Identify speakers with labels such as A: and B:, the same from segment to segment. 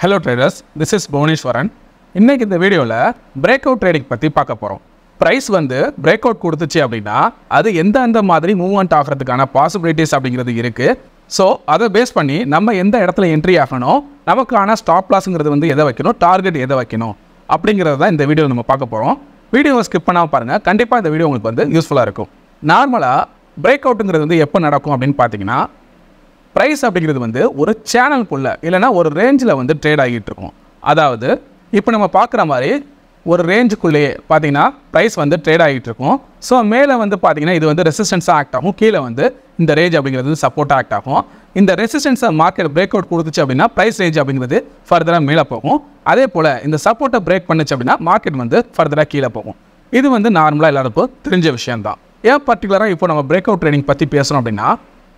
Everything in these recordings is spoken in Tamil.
A: hello traders this is Bhuvaneswaran இன்றைக்கி இந்த வீடியோவில் பிரேக் அவுட் ட்ரேடிங் பற்றி பார்க்க போகிறோம் ப்ரைஸ் வந்து பிரேக் அவுட் கொடுத்துச்சு அப்படின்னா அது எந்த மாதிரி மூவ்மெண்ட் ஆகிறதுக்கான பாசிபிலிட்டிஸ் அப்படிங்கிறது இருக்குது ஸோ அதை பேஸ் பண்ணி நம்ம எந்த இடத்துல என்ட்ரி ஆகணும் நமக்கான ஸ்டாப் லாஸுங்கிறது வந்து எதை வைக்கணும் டார்கெட் எதை வைக்கணும் அப்படிங்கிறது தான் இந்த வீடியோ நம்ம பார்க்க போகிறோம் வீடியோவை ஸ்கிப் பண்ணாமல் பாருங்கள் கண்டிப்பாக இந்த வீடியோ உங்களுக்கு வந்து யூஸ்ஃபுல்லாக இருக்கும் நார்மலாக பிரேக் அவுட்டுங்கிறது வந்து எப்போ நடக்கும் அப்படின்னு பார்த்தீங்கன்னா ப்ரைஸ் அப்படிங்கிறது வந்து ஒரு சேனல் குள்ளே இல்லைனா ஒரு ரேஞ்சில் வந்து ட்ரேட் ஆகிட்டு இருக்கும் அதாவது இப்போ நம்ம பார்க்குற மாதிரி ஒரு ரேஞ்சுக்குள்ளேயே பார்த்தீங்கன்னா ப்ரைஸ் வந்து ட்ரேட் ஆகிட்டு இருக்கும் ஸோ மேலே வந்து பார்த்தீங்கன்னா இது வந்து ரெசிஸ்டன்ஸாக ஆக்ட் ஆகும் கீழே வந்து இந்த ரேஞ்ச் அப்படிங்கிறது சப்போர்ட்டாக ஆக்ட் ஆகும் இந்த ரெசிஸ்டன்ஸை மார்க்கெட் பிரேக் அவுட் கொடுத்துச்சு அப்படின்னா ப்ரைஸ் ரேஞ்ச் அப்படிங்கிறது ஃபர்தராக மேலே போகும் அதே போல் இந்த சப்போர்ட்டை பிரேக் பண்ணுச்சு அப்படின்னா மார்க்கெட் வந்து ஃபர்தராக கீழே போகும் இது வந்து நார்மலாக எல்லாருக்கும் தெரிஞ்ச விஷயம்தான் ஏன் பர்டிகுலராக இப்போ நம்ம பிரேக் அவுட் ட்ரேடிங் பற்றி பேசுகிறோம் அப்படின்னா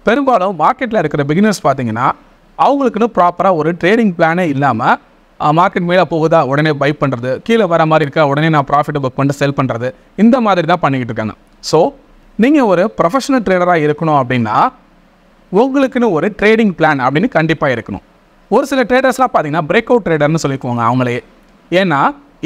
A: பெரும்பாலும் மார்க்கெட்டில் இருக்கிற பிகினர்ஸ் பார்த்தீங்கன்னா அவங்களுக்குன்னு ப்ராப்பராக ஒரு ட்ரேடிங் பிளானே இல்லாமல் மார்க்கெட் மேலே போகுதா உடனே பை பண்ணுறது கீழே வர மாதிரி இருக்கா உடனே நான் ப்ராஃபிட் புக் பண்ணிட்டு செல் பண்ணுறது இந்த மாதிரி தான் பண்ணிக்கிட்டு இருக்காங்க ஸோ நீங்கள் ஒரு ப்ரொஃபஷனல் ட்ரேடராக இருக்கணும் அப்படின்னா உங்களுக்குன்னு ஒரு ட்ரேடிங் பிளான் அப்படின்னு கண்டிப்பாக இருக்கணும் ஒரு சில ட்ரேடர்ஸ்லாம் பார்த்தீங்கன்னா பிரேக் அவுட் ட்ரேடர்னு சொல்லிக்குவாங்க அவங்களே ஏன்னா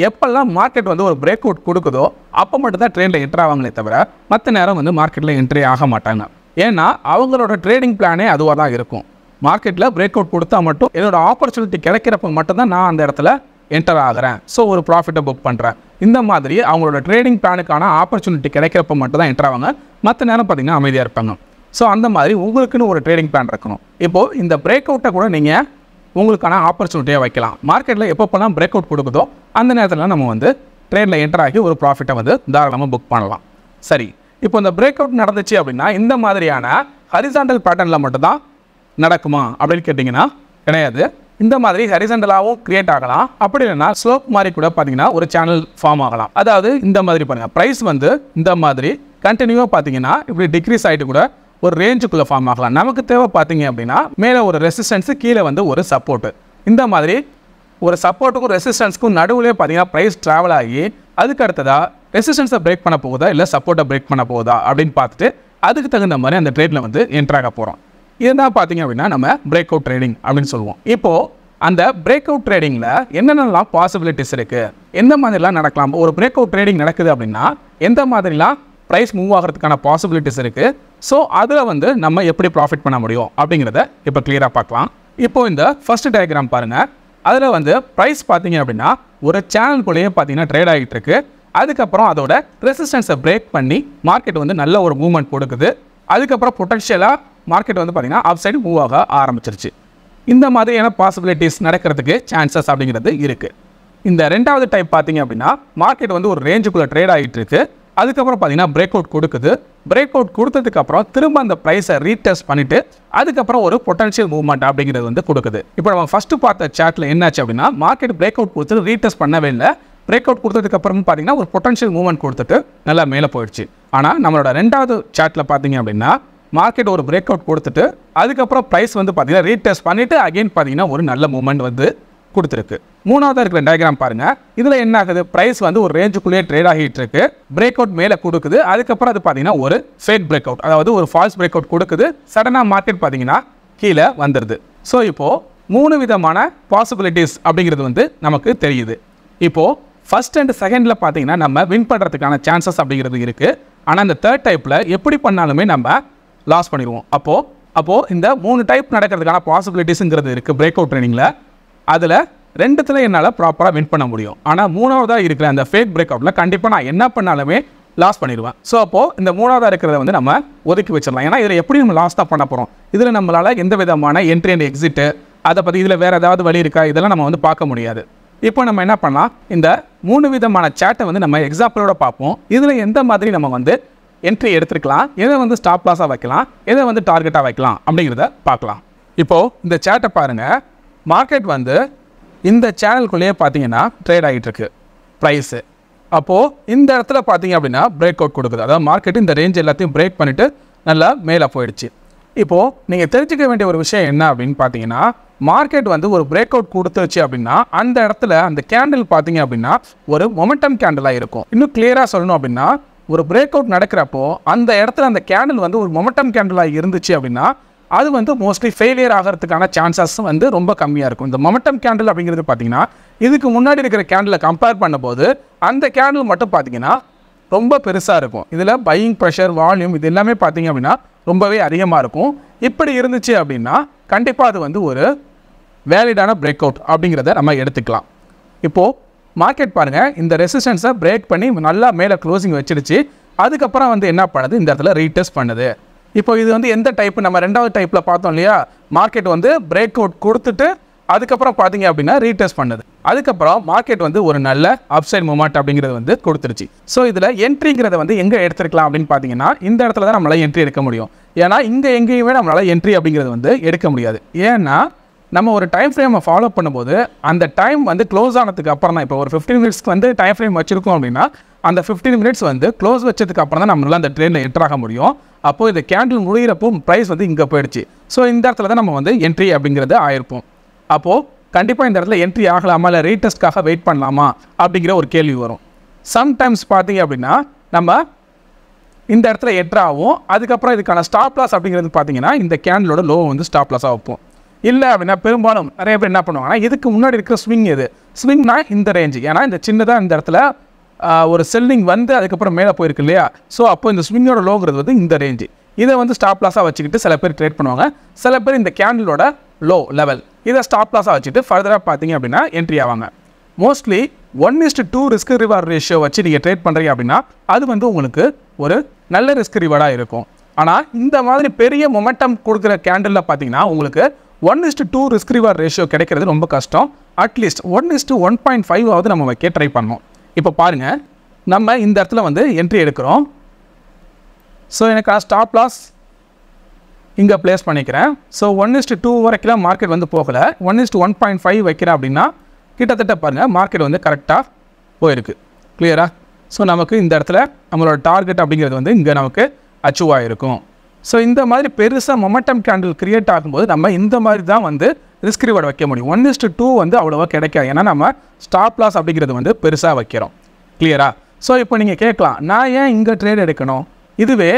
A: எப்போல்லாம் மார்க்கெட் வந்து ஒரு பிரேக் அவுட் கொடுக்குதோ அப்போ மட்டும் தான் ட்ரெயினில் என்ட்ரு ஆவாங்களே தவிர மற்ற நேரம் வந்து மார்க்கெட்டில் என்ட்ரி ஆக மாட்டாங்க ஏன்னா அவங்களோட ட்ரேடிங் பிளானே அதுவாக தான் இருக்கும் மார்க்கெட்டில் பிரேக் அவுட் கொடுத்தா மட்டும் என்னோடய ஆப்பர்ச்சுனிட்டி கிடைக்கிறப்ப மட்டும்தான் நான் அந்த இடத்துல என்டர் ஆகிறேன் ஸோ ஒரு ப்ராஃபிட்டை புக் பண்ணுறேன் இந்த மாதிரி அவங்களோட ட்ரேடிங் பிளானுக்கான ஆப்பர்ச்சுனிட்டி கிடைக்கிறப்ப மட்டும் தான் என்டர் ஆவாங்க மற்ற நேரம் பார்த்தீங்கன்னா அமைதியாக இருப்பாங்க ஸோ அந்த மாதிரி உங்களுக்குன்னு ஒரு ட்ரேடிங் பிளான் இருக்கணும் இப்போது இந்த பிரேக் அவுட்டை கூட நீங்கள் உங்களுக்கான ஆப்பர்ச்சுனிட்டியாக வைக்கலாம் மார்க்கெட்டில் எப்பப்போல்லாம் பிரேக் அவுட் கொடுக்குதோ அந்த நேரத்தில் நம்ம வந்து ட்ரெயினில் என்டர் ஆகி ஒரு ப்ராஃபிட்டை வந்து தாராளமாக புக் பண்ணலாம் சரி இப்போ இந்த பிரேக் அவுட் நடந்துச்சு அப்படின்னா இந்த மாதிரியான ஹரிசாண்டல் பேட்டர்னில் மட்டும்தான் நடக்குமா அப்படின்னு கேட்டிங்கன்னா கிடையாது இந்த மாதிரி ஹரிசண்டலாகவும் கிரியேட் ஆகலாம் அப்படி இல்லைன்னா ஸ்லோப் மாதிரி கூட பார்த்தீங்கன்னா ஒரு சேனல் ஃபார்ம் ஆகலாம் அதாவது இந்த மாதிரி பாருங்கள் ப்ரைஸ் வந்து இந்த மாதிரி கண்டினியூவாக பார்த்தீங்கன்னா இப்படி டிக்ரீஸ் ஆகிட்டு கூட ஒரு ரேஞ்சுக்குள்ளே ஃபார்ம் ஆகலாம் நமக்கு தேவை பார்த்தீங்க அப்படின்னா மேலே ஒரு ரெசிஸ்டன்ஸு கீழே வந்து ஒரு சப்போர்ட்டு இந்த மாதிரி ஒரு சப்போர்ட்டுக்கும் ரெசிஸ்டன்ஸ்க்கும் நடுவுலேயே பார்த்தீங்கன்னா ப்ரைஸ் ட்ராவல் ஆகி அதுக்கு அடுத்ததாக ரெசிஸ்டன்ஸை பிரேக் பண்ண போகுதா இல்லை சப்போர்ட்டை பிரேக் பண்ண போகுதா அப்படின்னு பார்த்துட்டு அதுக்கு தகுந்த மாதிரி அந்த ட்ரேடில் வந்து என்ட்ராக போகிறோம் இதுதான் பார்த்தீங்க அப்படின்னா நம்ம பிரேக் அவுட் ட்ரேடிங் அப்படின்னு சொல்லுவோம் இப்போது அந்த பிரேக் அவுட் ட்ரேடிங்கில் என்னென்னலாம் பாசிபிலிட்டிஸ் இருக்குது எந்த மாதிரிலாம் நடக்கலாம் ஒரு பிரேக் அவுட் ட்ரேடிங் நடக்குது அப்படின்னா எந்த மாதிரிலாம் ப்ரைஸ் மூவ் ஆகிறதுக்கான பாசிபிலிட்டிஸ் இருக்குது ஸோ அதில் வந்து நம்ம எப்படி ப்ராஃபிட் பண்ண முடியும் அப்படிங்கிறத இப்போ கிளியராக பார்க்கலாம் இப்போது இந்த ஃபஸ்ட்டு டயக்ராம் பாருங்கள் அதில் வந்து ப்ரைஸ் பார்த்தீங்க அப்படின்னா ஒரு சேனல் சேனல்குள்ளேயே பார்த்தீங்கன்னா ட்ரேட் ஆகிட்டு இருக்கு அதுக்கப்புறம் அதோட ரெசிஸ்டன்ஸை பிரேக் பண்ணி மார்க்கெட் வந்து நல்ல ஒரு மூவ்மெண்ட் கொடுக்குது அதுக்கப்புறம் பொட்டன்ஷியலாக மார்க்கெட் வந்து பார்த்திங்கன்னா அப் சைடு மூவ் ஆக ஆரம்பிச்சிருச்சு இந்த மாதிரியான பாசிபிலிட்டிஸ் நடக்கிறதுக்கு சான்சஸ் அப்படிங்கிறது இருக்குது இந்த ரெண்டாவது டைப் பார்த்தீங்க அப்படின்னா மார்க்கெட் வந்து ஒரு ரேஞ்சுக்குள்ளே ட்ரேட் ஆகிட்டு இருக்குது அதுக்கப்புறம் பார்த்தீங்கன்னா பிரேக் அவுட் கொடுக்குது பிரேக் அவுட் கொடுத்ததுக்கப்புறம் திரும்ப அந்த ப்ரைஸை ரீடெஸ்ட் பண்ணிவிட்டு அதுக்கப்புறம் ஒரு பொட்டன்ஷியல் மூவ்மெண்ட் அப்படிங்கிறது வந்து கொடுக்குது இப்போ நம்ம ஃபஸ்ட்டு பார்த்த சார்ட்டில் என்னாச்சு அப்படின்னா மார்க்கெட் பிரேக் அவுட் கொடுத்து ரீடெஸ்ட் பண்ணவே இல்லை பிரேக் அவுட் கொடுத்ததுக்கப்புறம் பார்த்தீங்கன்னா ஒரு பொட்டன்ஷியல் மூவ்மெண்ட் கொடுத்துட்டு நல்லா மேலே போயிடுச்சு ஆனால் நம்மளோட ரெண்டாவது சார்ட்டில் பார்த்தீங்க அப்படின்னா மார்க்கெட் ஒரு பிரேக் அவுட் கொடுத்துட்டு அதுக்கப்புறம் ப்ரைஸ் வந்து பார்த்தீங்கன்னா ரீடெஸ்ட் பண்ணிவிட்டு அகெயின் பார்த்தீங்கன்னா ஒரு நல்ல மூமெண்ட் வந்து கொடுத்துருக்கு மூணாவதாக இருக்கிற டயக்ராம் பாருங்கள் இதில் என்ன ஆகுது ப்ரைஸ் வந்து ஒரு ரேஞ்சுக்குள்ளேயே ட்ரேட் ஆகிட்டு இருக்கு பிரேக் அவுட் மேலே கொடுக்குது அதுக்கப்புறம் அது பார்த்தீங்கன்னா ஒரு ஃபேட் பிரேக் அவுட் அதாவது ஒரு ஃபால்ஸ் பிரேக் அவுட் கொடுக்குது சடனாக மார்க்கெட் பார்த்தீங்கன்னா கீழே வந்துடுது ஸோ இப்போது மூணு விதமான பாசிபிலிட்டிஸ் அப்படிங்கிறது வந்து நமக்கு தெரியுது இப்போது ஃபஸ்ட் அண்ட் செகண்டில் பார்த்தீங்கன்னா நம்ம வின் பண்ணுறதுக்கான சான்சஸ் அப்படிங்கிறது இருக்குது ஆனால் இந்த தேர்ட் டைப்பில் எப்படி பண்ணாலுமே நம்ம லாஸ் பண்ணிடுவோம் அப்போது அப்போது இந்த மூணு டைப் நடக்கிறதுக்கான பாசிபிலிட்டிஸுங்கிறது இருக்குது பிரேக் அவுட் ட்ரெயினிங்கில் அதில் ரெண்டுத்தில் என்னால் ப்ராப்பராக வின் பண்ண முடியும் ஆனால் மூணாவதாக இருக்கிற அந்த ஃபேக் பிரேக் அவுட்டில் கண்டிப்பாக நான் என்ன பண்ணாலுமே லாஸ் பண்ணிடுவேன் ஸோ அப்போது இந்த மூணாவதாக இருக்கிறத வந்து நம்ம ஒதுக்கி வச்சிடலாம் ஏன்னா இதில் எப்படி நம்ம லாஸ் தான் பண்ண போகிறோம் இதில் நம்மளால் எந்த விதமான என்ட்ரி அண்ட் எக்ஸிட்டு அதை பற்றி இதில் வேறு ஏதாவது வழி இருக்கா இதெல்லாம் நம்ம வந்து பார்க்க முடியாது இப்போ நம்ம என்ன பண்ணலாம் இந்த மூணு விதமான சேட்டை வந்து நம்ம எக்ஸாம்பிளோட பார்ப்போம் இதில் எந்த மாதிரி நம்ம வந்து என்ட்ரி எடுத்துருக்கலாம் எதை வந்து ஸ்டாப் லாஸாக வைக்கலாம் எதை வந்து டார்கெட்டாக வைக்கலாம் அப்படிங்கிறத பார்க்கலாம் இப்போது இந்த சேட்டை பாருங்கள் மார்க்கெட் வந்து இந்த சேனல்குள்ளேயே பார்த்தீங்கன்னா ட்ரேட் ஆகிட்டுருக்கு ப்ரைஸு அப்போது இந்த இடத்துல பார்த்தீங்க அப்படின்னா பிரேக் அவுட் கொடுக்குது அதாவது மார்க்கெட் இந்த ரேஞ்ச் எல்லாத்தையும் பிரேக் பண்ணிவிட்டு நல்லா மேலே போயிடுச்சு இப்போது நீங்கள் தெரிஞ்சுக்க வேண்டிய ஒரு விஷயம் என்ன அப்படின்னு பார்த்தீங்கன்னா மார்க்கெட் வந்து ஒரு பிரேக் அவுட் கொடுத்துருச்சு அப்படின்னா அந்த இடத்துல அந்த கேண்டில் பார்த்தீங்க அப்படின்னா ஒரு மொமெண்டம் கேண்டிலாக இருக்கும் இன்னும் கிளியராக சொல்லணும் அப்படின்னா ஒரு பிரேக் அவுட் நடக்கிறப்போ அந்த இடத்துல அந்த கேண்டில் வந்து ஒரு மொமெண்டம் கேண்டிலாக இருந்துச்சு அப்படின்னா அது வந்து மோஸ்ட்லி ஃபெயிலியர் ஆகிறதுக்கான சான்சஸ் வந்து ரொம்ப கம்மியாக இருக்கும் இந்த மொமெண்டம் கேண்டில் அப்படிங்கிறது பார்த்தீங்கன்னா இதுக்கு முன்னாடி இருக்கிற கேண்டில் கம்பேர் பண்ணும்போது அந்த கேண்டில் மட்டும் பார்த்தீங்கன்னா ரொம்ப பெருசாக இருக்கும் இதில் பையிங் ப்ரெஷர் வால்யூம் இது எல்லாமே பார்த்தீங்க அப்படின்னா ரொம்பவே அதிகமாக இருக்கும் இப்படி இருந்துச்சு அப்படின்னா கண்டிப்பாக அது வந்து ஒரு வேலிடான பிரேக் அவுட் அப்படிங்கிறத நம்ம எடுத்துக்கலாம் இப்போது மார்க்கெட் பாருங்கள் இந்த ரெசிஸ்டன்ஸை பிரேக் பண்ணி நல்லா மேலே க்ளோசிங் வச்சிருச்சு அதுக்கப்புறம் வந்து என்ன பண்ணுது இந்த இடத்துல ரீடெஸ்ட் பண்ணுது இப்போ இது வந்து எந்த டைப்பு நம்ம ரெண்டாவது டைப்பில் பார்த்தோம் இல்லையா மார்க்கெட் வந்து பிரேக் அவுட் கொடுத்துட்டு அதுக்கப்புறம் பார்த்தீங்க அப்படின்னா ரீடெஸ்ட் பண்ணுது அதுக்கப்புறம் மார்க்கெட் வந்து ஒரு நல்ல அப்சைட் மூமெண்ட் அப்படிங்கிறது வந்து கொடுத்துருச்சு ஸோ இதில் என்ட்ரிங்கிறத வந்து எங்கே எடுத்துருக்கலாம் அப்படின்னு பார்த்தீங்கன்னா இந்த இடத்துல தான் நம்மளால் என்ட்ரி எடுக்க முடியும் ஏன்னா இங்கே எங்கேயுமே நம்மளால் என்ட்ரி அப்படிங்கிறது வந்து எடுக்க முடியாது ஏன்னா நம்ம ஒரு டைம் ஃப்ரேமை ஃபாலோ பண்ணும்போது அந்த டைம் வந்து க்ளோஸ் ஆனதுக்கு அப்புறம் தான் இப்போ ஒரு ஃபிஃப்டீன் மினிட்ஸ்க்கு வந்து டைம் ஃப்ரேம் வச்சுருக்கோம் அப்படின்னா அந்த ஃபிஃப்டீன் மினிட்ஸ் வந்து க்ளோஸ் வச்சதுக்கு அப்புறம் தான் நம்மளால் அந்த ட்ரெயினில் என்ட்ராக முடியும் அப்போது இந்த கேண்டில் முடிகிறப்போ ப்ரைஸ் வந்து இங்கே போயிடுச்சு ஸோ இந்த இடத்துல தான் நம்ம வந்து என்ட்ரி அப்படிங்கிறது ஆயிருப்போம் அப்போது கண்டிப்பாக இந்த இடத்துல என்ட்ரி ஆகலாமா இல்லை ரீடெஸ்ட்காக வெயிட் பண்ணலாமா அப்படிங்கிற ஒரு கேள்வி வரும் சம்டைம்ஸ் பார்த்தீங்க அப்படின்னா நம்ம இந்த இடத்துல என்ட்ராகும் அதுக்கப்புறம் இதுக்கான ஸ்டாப் லாஸ் அப்படிங்கிறது பார்த்தீங்கன்னா இந்த கேண்டிலோட லோ வந்து ஸ்டாப் லாஸாக வைப்போம் இல்லை அப்படின்னா பெரும்பாலும் நிறைய பேர் என்ன பண்ணுவாங்கன்னா இதுக்கு முன்னாடி இருக்கிற ஸ்விங் இது ஸ்விங்னா இந்த ரேஞ்சு ஏன்னா இந்த சின்னதாக இந்த இடத்துல ஒரு செல்லிங் வந்து அதுக்கப்புறம் மேலே போயிருக்கு இல்லையா ஸோ அப்போ இந்த ஸ்விங்கோட லோங்கிறது வந்து இந்த ரேஞ்சு இதை வந்து ஸ்டாப் லாஸாக வச்சுக்கிட்டு சில பேர் ட்ரேட் பண்ணுவாங்க சில பேர் இந்த கேண்டிலோட லோ லெவல் இதை ஸ்டாப் லாஸாக வச்சுட்டு ஃபர்தராக பார்த்தீங்க அப்படின்னா என்ட்ரி ஆவாங்க mostly one is to two risk reward ratio வச்சு நீங்கள் ட்ரேட் பண்ணுறீங்க அப்படின்னா அது வந்து உங்களுக்கு ஒரு நல்ல ரிஸ்க் ரிவார்டாக இருக்கும் ஆனால் இந்த மாதிரி பெரிய மொமெண்டம் கொடுக்குற கேண்டலில் பார்த்தீங்கன்னா உங்களுக்கு one is to two risk reward ratio கிடைக்கிறது ரொம்ப கஷ்டம் at least one is to one point five ஆகுது நம்ம வைக்க ட்ரை பண்ணோம் இப்போ பாருங்கள் நம்ம இந்த இடத்துல வந்து என்ட்ரி எடுக்கிறோம் ஸோ எனக்கு நான் ஸ்டாப் லாஸ் இங்கே ப்ளேஸ் பண்ணிக்கிறேன் ஸோ ஒன் இஸ்ட் டூ வரைக்கும் மார்க்கெட் வந்து போகலை one is to one point five வைக்கிறேன் அப்படின்னா கிட்டத்தட்ட பாருங்கள் மார்க்கெட் வந்து கரெக்டாக போயிருக்கு கிளியராக ஸோ நமக்கு இந்த இடத்துல நம்மளோட டார்கெட் அப்படிங்கிறது வந்து இங்கே நமக்கு அச்சீவ் ஆகிருக்கும் ஸோ இந்த மாதிரி பெருசாக மொமெண்டம் கேண்டில் க்ரியேட் ஆகும்போது நம்ம இந்த மாதிரி தான் வந்து ரிஸ்க் ரிவார்டு வைக்க முடியும் ஒன் இஸ்ட்டு டூ வந்து அவ்வளோவா கிடைக்காது ஏன்னா நம்ம ஸ்டாப் லாஸ் அப்படிங்கிறது வந்து பெருசாக வைக்கிறோம் கிளியரா ஸோ இப்போ நீங்கள் கேட்கலாம் நான் ஏன் இங்கே ட்ரேட் எடுக்கணும் இதுவே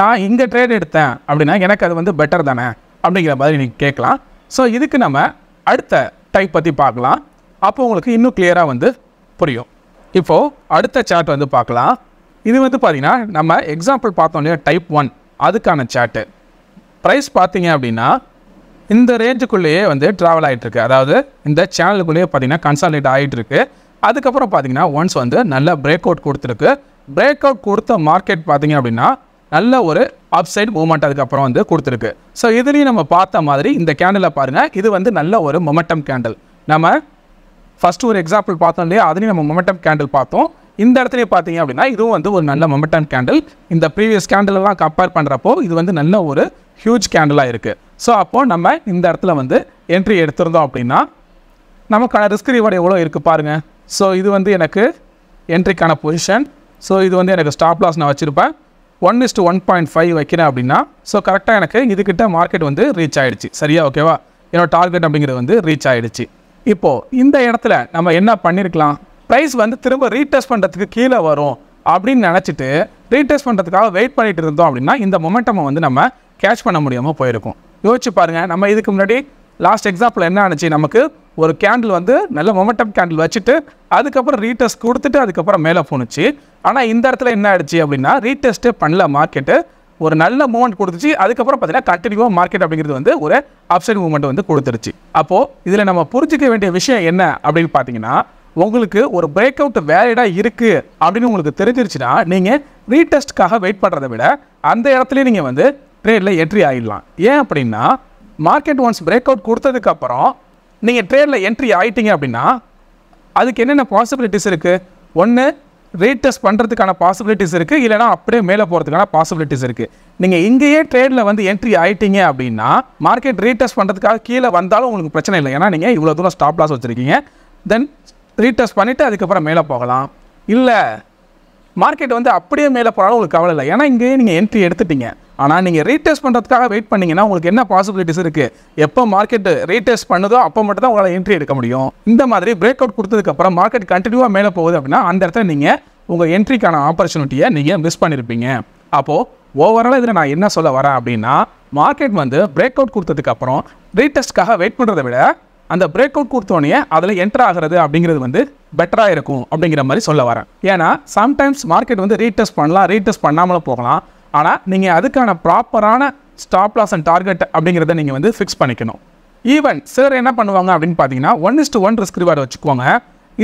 A: நான் இங்கே ட்ரேட் எடுத்தேன் அப்படின்னா எனக்கு அது வந்து பெட்டர் தானே அப்படிங்கிற மாதிரி நீங்கள் கேட்கலாம் ஸோ இதுக்கு நம்ம அடுத்த டைப் பற்றி பார்க்கலாம் அப்போ உங்களுக்கு இன்னும் கிளியராக வந்து புரியும் இப்போது அடுத்த சார்ட் வந்து பார்க்கலாம் இது வந்து பார்த்திங்கன்னா நம்ம எக்ஸாம்பிள் பார்த்தோம் இல்லையா டைப் ஒன் அதுக்கான சார்ட்டு ப்ரைஸ் பார்த்தீங்க அப்படின்னா இந்த ரேஞ்சுக்குள்ளேயே வந்து ட்ராவல் ஆகிட்டு இருக்கு அதாவது இந்த சேனலுக்குள்ளேயே பார்த்தீங்கன்னா கன்சாலேட் இருக்கு அதுக்கப்புறம் பார்த்தீங்கன்னா ஒன்ஸ் வந்து நல்ல பிரேக் அவுட் கொடுத்துருக்கு பிரேக் அவுட் கொடுத்த மார்க்கெட் பார்த்தீங்க அப்படின்னா நல்ல ஒரு அப்சைட் மூமெண்ட் அதுக்கப்புறம் வந்து கொடுத்துருக்கு ஸோ இதுலேயும் நம்ம பார்த்த மாதிரி இந்த கேண்டலை பாருங்கள் இது வந்து நல்ல ஒரு மொமெண்டம் கேண்டில் நம்ம ஃபஸ்ட்டு ஒரு எக்ஸாம்பிள் பார்த்தோம் இல்லையா அதுலேயும் நம்ம மொமெண்டம் கேண்டில் பார்த்தோம் இந்த இடத்துலையே பார்த்தீங்க அப்படின்னா இதுவும் வந்து ஒரு நல்ல மொமெண்டம் கேண்டில் இந்த ப்ரீவியஸ் கேண்டிலெலாம் கம்பேர் பண்ணுறப்போ இது வந்து நல்ல ஒரு ஹியூஜ் கேண்டிலாக இருக்குது ஸோ அப்போது நம்ம இந்த இடத்துல வந்து என்ட்ரி எடுத்திருந்தோம் அப்படின்னா நமக்கான ரிஸ்க் ரிவார்டு எவ்வளோ இருக்குது பாருங்கள் ஸோ இது வந்து எனக்கு என்ட்ரிக்கான பொசிஷன் ஸோ இது வந்து எனக்கு ஸ்டாப் லாஸ் நான் வச்சுருப்பேன் one is to one point five வைக்கிறேன் அப்படின்னா ஸோ கரெக்டாக எனக்கு இதுக்கிட்ட மார்க்கெட் வந்து ரீச் ஆகிடுச்சு சரியா ஓகேவா என்னோட டார்கெட் அப்படிங்கிறது வந்து ரீச் ஆகிடுச்சு இப்போது இந்த இடத்துல நம்ம என்ன பண்ணியிருக்கலாம் ப்ரைஸ் வந்து திரும்ப ரீடெஸ்ட் பண்ணுறதுக்கு கீழே வரும் அப்படின்னு நினச்சிட்டு ரீடெஸ்ட் பண்ணுறதுக்காக வெயிட் பண்ணிகிட்டு இருந்தோம் அப்படின்னா இந்த மொமெண்டம் வந்து நம்ம கேட்ச் பண்ண முடியாமல் போயிருக்கும் யோசிச்சு பாருங்கள் நம்ம இதுக்கு முன்னாடி லாஸ்ட் எக்ஸாம்பிள் என்ன ஆனிச்சு நமக்கு ஒரு கேண்டில் வந்து நல்ல மொமெண்டம் கேண்டில் வச்சுட்டு அதுக்கப்புறம் ரீடெஸ்ட் கொடுத்துட்டு அதுக்கப்புறம் மேலே போணுச்சு ஆனால் இந்த இடத்துல என்ன ஆயிடுச்சு அப்படின்னா ரீடெஸ்ட்டு பண்ணல மார்க்கெட்டு ஒரு நல்ல மூவ்மெண்ட் கொடுத்துச்சு அதுக்கப்புறம் பார்த்தீங்கன்னா கண்டினியூவாக மார்க்கெட் அப்படிங்கிறது வந்து ஒரு அப்சைட் மூவ்மெண்ட் வந்து கொடுத்துருச்சு அப்போது இதில் நம்ம புரிஞ்சிக்க வேண்டிய விஷயம் என்ன அப்படின்னு பார்த்தீங்கன்னா உங்களுக்கு ஒரு பிரேக் அவுட் வேலிடாக இருக்குது அப்படின்னு உங்களுக்கு தெரிஞ்சிருச்சுன்னா நீங்கள் ரீடெஸ்ட்காக வெயிட் பண்ணுறதை விட அந்த இடத்துலையும் நீங்கள் வந்து ட்ரேடில் என்ட்ரி ஆகிடலாம் ஏன் அப்படின்னா மார்க்கெட் ஒன்ஸ் பிரேக் அவுட் கொடுத்ததுக்கப்புறம் நீங்கள் ட்ரேடில் என்ட்ரி ஆகிட்டீங்க அப்படின்னா அதுக்கு என்னென்ன பாசிபிலிட்டிஸ் இருக்குது ஒன்று ரீடெஸ்ட் பண்ணுறதுக்கான பாசிபிலிட்டிஸ் இருக்குது இல்லைனா அப்படியே மேலே போகிறதுக்கான பாசிபிலிட்டிஸ் இருக்குது நீங்கள் இங்கேயே ட்ரேடில் வந்து என்ட்ரி ஆகிட்டீங்க அப்படின்னா மார்க்கெட் ரீடெஸ்ட் பண்ணுறதுக்காக கீழே வந்தாலும் உங்களுக்கு பிரச்சனை இல்லை ஏன்னா நீங்கள் இவ்வளோ தூரம் ஸ்டாப் லாஸ் வச்சுருக்கீங்க தென் ரீடெஸ்ட் பண்ணிவிட்டு அதுக்கப்புறம் மேலே போகலாம் இல்லை மார்க்கெட் வந்து அப்படியே மேலே போனாலும் உங்களுக்கு கவலை இல்லை ஏன்னா இங்கேயே நீங்கள் என்ட்ரி எடுத்துட்டீங்க ஆனால் நீங்கள் ரீடெஸ்ட் பண்ணுறதுக்காக வெயிட் பண்ணிங்கன்னா உங்களுக்கு என்ன பாசிபிலிட்டிஸ் இருக்குது எப்போ மார்க்கெட் ரீடெஸ்ட் பண்ணுதோ அப்போ மட்டும் தான் உங்களால் என்ட்ரி எடுக்க முடியும் இந்த மாதிரி பிரேக் அவுட் கொடுத்ததுக்கப்புறம் மார்க்கெட் கண்டினியூவாக மேலே போகுது அப்படின்னா அந்த இடத்துல நீங்கள் உங்கள் என்ட்ரிக்கான ஆப்பர்ச்சுனிட்டியை நீங்கள் மிஸ் பண்ணியிருப்பீங்க அப்போது ஓவரால் இதில் நான் என்ன சொல்ல வரேன் அப்படின்னா மார்க்கெட் வந்து பிரேக் அவுட் கொடுத்ததுக்கப்புறம் ரீடெஸ்ட்காக வெயிட் பண்ணுறதை விட அந்த பிரேக் அவுட் கொடுத்தோடனே அதில் என்ட்ரு ஆகிறது அப்படிங்கிறது வந்து பெட்டராக இருக்கும் அப்படிங்கிற மாதிரி சொல்ல வரேன் ஏன்னா சம்டைம்ஸ் மார்க்கெட் வந்து ரீடெஸ்ட் பண்ணலாம் ரீடெஸ்ட் பண்ணாமலும் போகலாம் ஆனால் நீங்கள் அதுக்கான ப்ராப்பரான ஸ்டாப் லாஸ் அண்ட் டார்கெட் அப்படிங்கிறத நீங்கள் வந்து ஃபிக்ஸ் பண்ணிக்கணும் ஈவன் சிலர் என்ன பண்ணுவாங்க அப்படின்னு பார்த்தீங்கன்னா one is to one risk reward வச்சுக்குவாங்க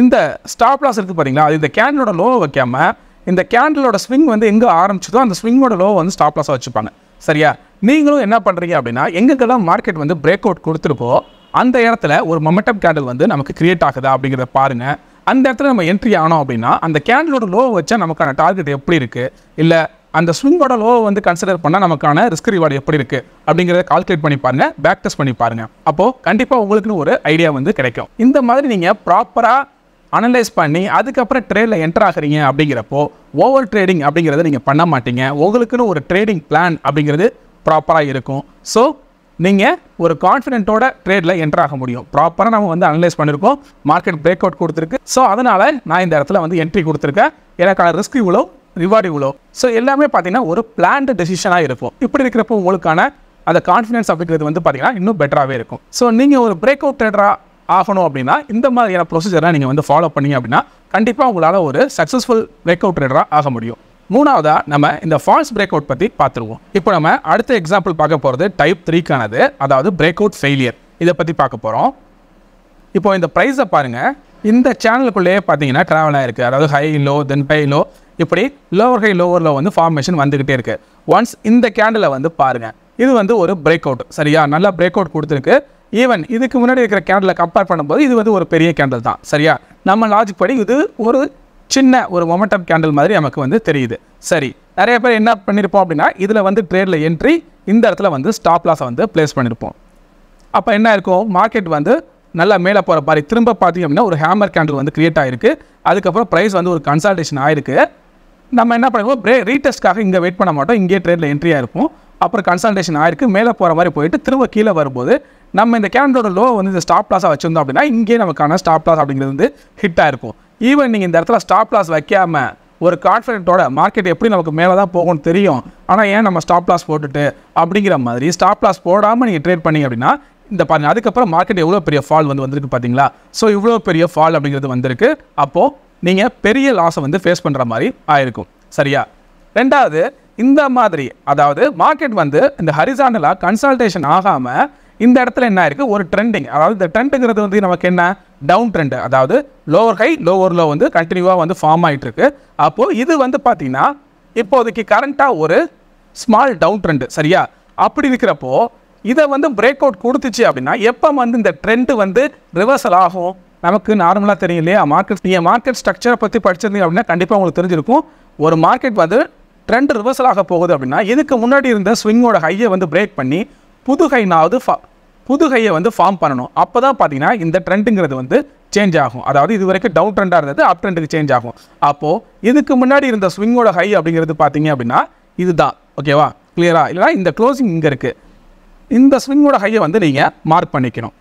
A: இந்த ஸ்டாப் லாஸ் இருக்குது பார்த்தீங்களா அது இந்த கேண்டிலோட லோ வைக்காமல் இந்த கேண்டிலோட ஸ்விங் வந்து எங்கே ஆரம்பிச்சதோ அந்த ஸ்விங்கோட லோ வந்து ஸ்டாப் லாஸாக வச்சுப்பாங்க சரியா நீங்களும் என்ன பண்ணுறீங்க அப்படின்னா எங்கெல்லாம் மார்க்கெட் வந்து பிரேக் அவுட் கொடுத்துருக்கோ அந்த இடத்துல ஒரு மொமெண்டம் கேண்டில் வந்து நமக்கு கிரியேட் ஆகுதா அப்படிங்கிறத பாருங்கள் அந்த இடத்துல நம்ம என்ட்ரி ஆனோம் அப்படின்னா அந்த கேண்டிலோட லோ வச்சால் நமக்கான டார்கெட் எப்படி இருக்குது இல்லை அந்த ஸ்விங்கோட லோவை வந்து கன்சிடர் பண்ணால் நமக்கான ரிஸ்க் ரிவார்டு எப்படி இருக்குது அப்படிங்கிறத கால்குலேட் பண்ணி பாருங்க பேக் டெஸ்ட் பண்ணி பாருங்க அப்போது கண்டிப்பாக உங்களுக்குன்னு ஒரு ஐடியா வந்து கிடைக்கும் இந்த மாதிரி நீங்கள் ப்ராப்பராக அனலைஸ் பண்ணி அதுக்கப்புறம் ட்ரேடில் என்டர் ஆகிறீங்க அப்படிங்கிறப்போ ஓவர் ட்ரேடிங் அப்படிங்கிறத நீங்கள் பண்ண மாட்டீங்க உங்களுக்குன்னு ஒரு ட்ரேடிங் பிளான் அப்படிங்கிறது ப்ராப்பராக இருக்கும் ஸோ நீங்கள் ஒரு கான்ஃபிடென்ட்டோட ட்ரேடில் என்டர் ஆக முடியும் ப்ராப்பராக நம்ம வந்து அனலைஸ் பண்ணியிருக்கோம் மார்க்கெட் பிரேக் அவுட் கொடுத்துருக்கு ஸோ அதனால் நான் இந்த இடத்துல வந்து என்ட்ரி கொடுத்துருக்கேன் எனக்கான ரிஸ்க் இவ்வளோ ரிவார்டு இவ்வளோ ஸோ எல்லாமே பார்த்தீங்கன்னா ஒரு பிளான்டு டெசிஷனாக இருக்கும் இப்படி இருக்கிறப்போ உங்களுக்கான அந்த கான்ஃபிடன்ஸ் அப்படிங்கிறது வந்து பார்த்தீங்கன்னா இன்னும் பெட்டராகவே இருக்கும் ஸோ நீங்கள் ஒரு பிரேக் அவுட் ட்ரேடராக ஆகணும் அப்படின்னா இந்த மாதிரியான ப்ரொசீஜரை நீங்கள் வந்து ஃபாலோ பண்ணிங்க அப்படின்னா கண்டிப்பாக உங்களால் ஒரு சக்ஸஸ்ஃபுல் பிரேக் அவுட் ட்ரேடராக ஆக முடியும் மூணாவதாக நம்ம இந்த ஃபால்ஸ் பிரேக் அவுட் பற்றி பார்த்துருவோம் இப்போ நம்ம அடுத்த எக்ஸாம்பிள் பார்க்க போகிறது டைப் த்ரீக்கானது அதாவது பிரேக் அவுட் ஃபெயிலியர் இதை பற்றி பார்க்க போகிறோம் இப்போ இந்த ப்ரைஸை பாருங்கள் இந்த சேனலுக்குள்ளேயே பார்த்தீங்கன்னா ட்ராவல் ஆகிருக்கு அதாவது high low then by low இப்படி லோவர் ஹை லோவர் லோ வந்து ஃபார்மேஷன் வந்துக்கிட்டே இருக்குது ஒன்ஸ் இந்த கேண்டிலை வந்து பாருங்கள் இது வந்து ஒரு பிரேக் அவுட் சரியா நல்லா பிரேக் அவுட் கொடுத்துருக்கு ஈவன் இதுக்கு முன்னாடி இருக்கிற கேண்டிலை கம்பேர் பண்ணும்போது இது வந்து ஒரு பெரிய கேண்டில் தான் சரியா நம்ம லாஜிக் படி இது ஒரு சின்ன ஒரு மொமெண்டம் கேண்டில் மாதிரி நமக்கு வந்து தெரியுது சரி நிறைய பேர் என்ன பண்ணியிருப்போம் அப்படின்னா இதில் வந்து ட்ரேடில் என்ட்ரி இந்த இடத்துல வந்து ஸ்டாப் லாஸை வந்து ப்ளேஸ் பண்ணியிருப்போம் அப்போ என்ன இருக்கும் மார்க்கெட் வந்து நல்லா மேலே போகிற பாரு திரும்ப பார்த்திங்க அப்படின்னா ஒரு ஹேமர் கேண்டில் வந்து க்ரியேட் ஆகிருக்கு அதுக்கப்புறம் ப்ரைஸ் வந்து ஒரு கன்சல்டேஷன் ஆயிருக்கு நம்ம என்ன பண்ணுவோம் பிரே ரீடெஸ்ட்காக இங்கே வெயிட் பண்ண மாட்டோம் இங்கே ட்ரேடில் என்ட்ரி இருக்கும் அப்புறம் கன்சல்டேஷன் ஆயிருக்கு மேலே போகிற மாதிரி போயிட்டு திரும்ப கீழே வரும்போது நம்ம இந்த கேண்டோட லோ வந்து இந்த ஸ்டாப் லாஸாக வச்சுருந்தோம் அப்படின்னா இங்கே நமக்கான ஸ்டாப் லாஸ் அப்படிங்கிறது வந்து ஹிட் ஆயிருக்கும் ஈவன் நீங்கள் இந்த இடத்துல ஸ்டாப் லாஸ் வைக்காம ஒரு கான்ஃபிடென்ட்டோட மார்க்கெட் எப்படி நமக்கு மேலே தான் போகும்னு தெரியும் ஆனால் ஏன் நம்ம ஸ்டாப் லாஸ் போட்டுட்டு அப்படிங்கிற மாதிரி ஸ்டாப் லாஸ் போடாமல் நீங்கள் ட்ரேட் பண்ணிங்க அப்படின்னா இந்த பாருங்கள் அதுக்கப்புறம் மார்க்கெட் எவ்வளோ பெரிய ஃபால் வந்து வந்திருக்கு பார்த்தீங்களா ஸோ இவ்வளோ பெரிய ஃபால் அப்படிங்கிறது வந்திருக்கு அப்போது நீங்கள் பெரிய லாஸை வந்து ஃபேஸ் பண்ணுற மாதிரி ஆயிருக்கும் சரியா ரெண்டாவது இந்த மாதிரி அதாவது மார்க்கெட் வந்து இந்த ஹரிசாண்டலாக கன்சல்டேஷன் ஆகாமல் இந்த இடத்துல என்ன இருக்குது ஒரு ட்ரெண்டிங் அதாவது இந்த ட்ரெண்டுங்கிறது வந்து நமக்கு என்ன டவுன் ட்ரெண்டு அதாவது லோவர் ஹை லோவர் லோ வந்து கண்டினியூவாக வந்து ஃபார்ம் இருக்கு அப்போது இது வந்து பார்த்திங்கன்னா இப்போதைக்கு கரண்ட்டாக ஒரு ஸ்மால் டவுன் ட்ரெண்டு சரியா அப்படி இருக்கிறப்போ இதை வந்து பிரேக் அவுட் கொடுத்துச்சு அப்படின்னா எப்போ வந்து இந்த ட்ரெண்டு வந்து ரிவர்சல் ஆகும் நமக்கு நார்மலாக தெரியும் இல்லையா மார்க்கெட் நீங்கள் மார்க்கெட் ஸ்ட்ரக்சரை பற்றி படிச்சிருந்தீங்க அப்படின்னா கண்டிப்பாக உங்களுக்கு தெரிஞ்சிருக்கும் ஒரு மார்க்கெட் வந்து ட்ரெண்ட் ரிவர்சல் ஆக போகுது அப்படின்னா இதுக்கு முன்னாடி இருந்த ஸ்விங்கோட ஹையை வந்து பிரேக் பண்ணி புது ஹைனாவது ஃபா புது ஹையை வந்து ஃபார்ம் பண்ணணும் அப்போ தான் பார்த்தீங்கன்னா இந்த ட்ரெண்டுங்கிறது வந்து சேஞ்ச் ஆகும் அதாவது இது வரைக்கும் டவுன் ட்ரெண்டாக இருந்தது அப் ட்ரெண்டுக்கு சேஞ்ச் ஆகும் அப்போது இதுக்கு முன்னாடி இருந்த ஸ்விங்கோட ஹை அப்படிங்கிறது பார்த்தீங்க அப்படின்னா இதுதான் ஓகேவா கிளியரா இல்லைனா இந்த க்ளோசிங் இங்கே இருக்குது இந்த ஸ்விங்கோட ஹையை வந்து நீங்கள் மார்க் பண்ணிக்கணும்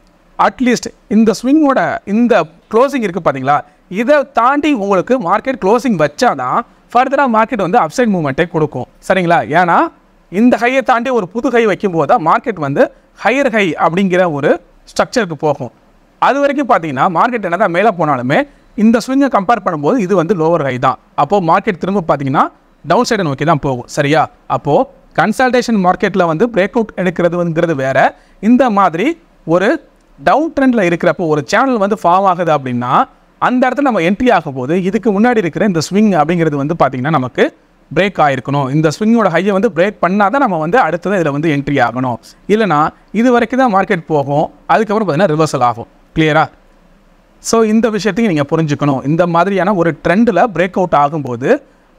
A: அட்லீஸ்ட் இந்த ஸ்விங்கோட இந்த க்ளோசிங் இருக்குது பார்த்தீங்களா இதை தாண்டி உங்களுக்கு மார்க்கெட் க்ளோசிங் வச்சா தான் ஃபர்தராக மார்க்கெட் வந்து அப்சைட் மூவ்மெண்ட்டை கொடுக்கும் சரிங்களா ஏன்னா இந்த ஹையை தாண்டி ஒரு புது ஹை வைக்கும்போது தான் மார்க்கெட் வந்து ஹையர் ஹை அப்படிங்கிற ஒரு ஸ்ட்ரக்சருக்கு போகும் அது வரைக்கும் பார்த்தீங்கன்னா மார்க்கெட் என்ன மேலே போனாலுமே இந்த ஸ்விங்கை கம்பேர் பண்ணும்போது இது வந்து லோவர் ஹை தான் அப்போது மார்க்கெட் திரும்ப பார்த்தீங்கன்னா டவுன் சைடை நோக்கி தான் போகும் சரியா அப்போது கன்சல்டேஷன் மார்க்கெட்டில் வந்து பிரேக் அவுட் எடுக்கிறதுங்கிறது வேறு இந்த மாதிரி ஒரு டவுன் ட்ரெண்டில் இருக்கிறப்போ ஒரு சேனல் வந்து ஃபார்ம் ஆகுது அப்படின்னா அந்த இடத்துல நம்ம என்ட்ரி ஆகும்போது போது இதுக்கு முன்னாடி இருக்கிற இந்த ஸ்விங் அப்படிங்கிறது வந்து பார்த்திங்கன்னா நமக்கு பிரேக் ஆகிருக்கணும் இந்த ஸ்விங்கோட ஹையை வந்து பிரேக் பண்ணால் தான் நம்ம வந்து அடுத்தது இதில் வந்து என்ட்ரி ஆகணும் இல்லைனா இது வரைக்கும் தான் மார்க்கெட் போகும் அதுக்கப்புறம் பார்த்திங்கன்னா ரிவர்சல் ஆகும் கிளியராக ஸோ இந்த விஷயத்தையும் நீங்கள் புரிஞ்சுக்கணும் இந்த மாதிரியான ஒரு ட்ரெண்டில் பிரேக் அவுட் ஆகும்போது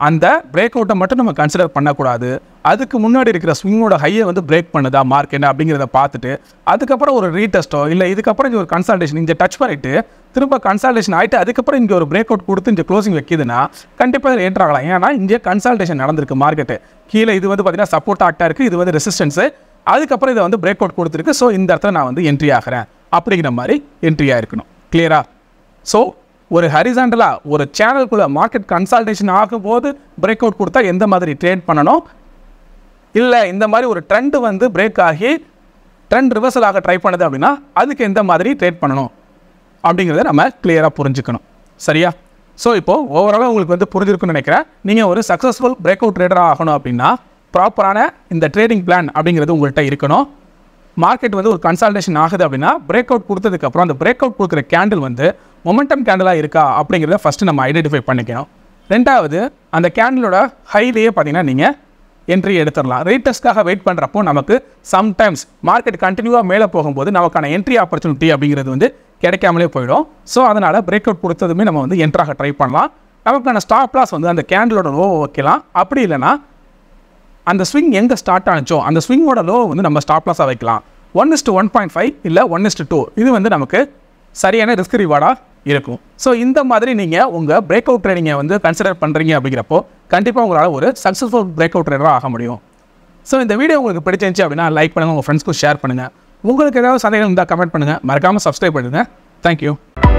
A: அந்த பிரேக் அவுட்டை மட்டும் நம்ம கன்சிடர் பண்ணக்கூடாது அதுக்கு முன்னாடி இருக்கிற ஸ்விங்கோட ஹையை வந்து பிரேக் பண்ணுதா மார்க் என்ன அப்படிங்கிறத பார்த்துட்டு அதுக்கப்புறம் ஒரு ரீடெஸ்ட்டோ இல்லை இதுக்கப்புறம் இங்கே ஒரு கன்சல்டேஷன் இங்கே டச் பண்ணிட்டு திரும்ப கன்சல்டேஷன் ஆகிட்டு அதுக்கப்புறம் இங்கே ஒரு பிரேக் அவுட் கொடுத்து இங்கே க்ளோசிங் வைக்கிதுன்னா கண்டிப்பாக இதில் ஆகலாம் ஏன்னா இங்கே கன்சல்டேஷன் நடந்திருக்கு மார்க்கெட்டு கீழே இது வந்து பார்த்தீங்கன்னா சப்போர்ட் ஆக்டாக இருக்குது இது வந்து ரெசிஸ்டன்ஸு அதுக்கப்புறம் இதை வந்து பிரேக் அவுட் கொடுத்துருக்கு ஸோ இந்த இடத்துல நான் வந்து என்ட்ரி ஆகிறேன் அப்படிங்கிற மாதிரி என்ட்ரியாக இருக்கணும் கிளியரா ஸோ ஒரு ஹரிசாண்டலாக ஒரு சேனலுக்குள்ளே மார்க்கெட் கன்சல்டேஷன் ஆகும்போது பிரேக் அவுட் கொடுத்தா எந்த மாதிரி ட்ரேட் பண்ணணும் இல்லை இந்த மாதிரி ஒரு ட்ரெண்டு வந்து பிரேக் ஆகி ட்ரெண்ட் ரிவர்சல் ஆக ட்ரை பண்ணுது அப்படின்னா அதுக்கு எந்த மாதிரி ட்ரேட் பண்ணணும் அப்படிங்கிறத நம்ம கிளியராக புரிஞ்சுக்கணும் சரியா ஸோ இப்போது ஓவராலாக உங்களுக்கு வந்து புரிஞ்சிருக்குன்னு நினைக்கிறேன் நீங்கள் ஒரு சக்ஸஸ்ஃபுல் பிரேக் அவுட் ட்ரேடராக ஆகணும் அப்படின்னா ப்ராப்பரான இந்த ட்ரேடிங் பிளான் அப்படிங்கிறது உங்கள்கிட்ட இருக்கணும் மார்க்கெட் வந்து ஒரு கன்சல்டேஷன் ஆகுது அப்படின்னா பிரேக் அவுட் கொடுத்ததுக்கப்புறம் அந்த பிரேக் அவுட் கொடுக்குற கேண்டில் வந்து மொமெண்டம் கேண்டலாக இருக்கா அப்படிங்கிறத ஃபஸ்ட்டு நம்ம ஐடென்டிஃபை பண்ணிக்கணும் ரெண்டாவது அந்த கேண்டிலோட ஹைலேயே பார்த்தீங்கன்னா நீங்கள் என்ட்ரி எடுத்துடலாம் ரேட்டஸ்க்காக வெயிட் பண்ணுறப்போ நமக்கு சம்டைம்ஸ் மார்க்கெட் கண்டினியூவாக மேலே போகும்போது நமக்கான என்ட்ரி ஆப்பர்ச்சுனிட்டி அப்படிங்கிறது வந்து கிடைக்காமலே போயிடும் ஸோ அதனால் பிரேக் அவுட் கொடுத்ததுமே நம்ம வந்து என்ட்ராக ட்ரை பண்ணலாம் நமக்கான ஸ்டாப் லாஸ் வந்து அந்த கேண்டிலோட லோ வைக்கலாம் அப்படி இல்லைனா அந்த ஸ்விங் எங்கே ஸ்டார்ட் ஆனிச்சோ அந்த ஸ்விங்கோட லோ வந்து நம்ம ஸ்டாப் லாஸாக வைக்கலாம் one is to one point five இல்லை ஒன் இஸ்ட்டு டூ இது வந்து நமக்கு சரியான ரிஸ்க் ரிவார்டாக இருக்கும் ஸோ இந்த மாதிரி நீங்கள் உங்கள் பிரேக் அவுட் ட்ரைனிங்கை வந்து கன்சிடர் பண்ணுறீங்க அப்படிங்கிறப்போ கண்டிப்பாக உங்களால் ஒரு சக்ஸஸ்ஃபுல் பிரேக் அவுட் ட்ரைனராக ஆக முடியும் ஸோ இந்த வீடியோ உங்களுக்கு பிடிச்சிருந்துச்சு அப்படின்னா லைக் பண்ணுங்கள் உங்கள் ஃப்ரெண்ட்ஸ்க்கும் ஷேர் பண்ணுங்கள் உங்களுக்கு ஏதாவது சந்தேகம் இருந்தால் கமெண்ட் பண்ணுங்கள் மறக்காமல் சப்ஸ்கிரைப் பண்ணுங்கள் தேங்க்யூ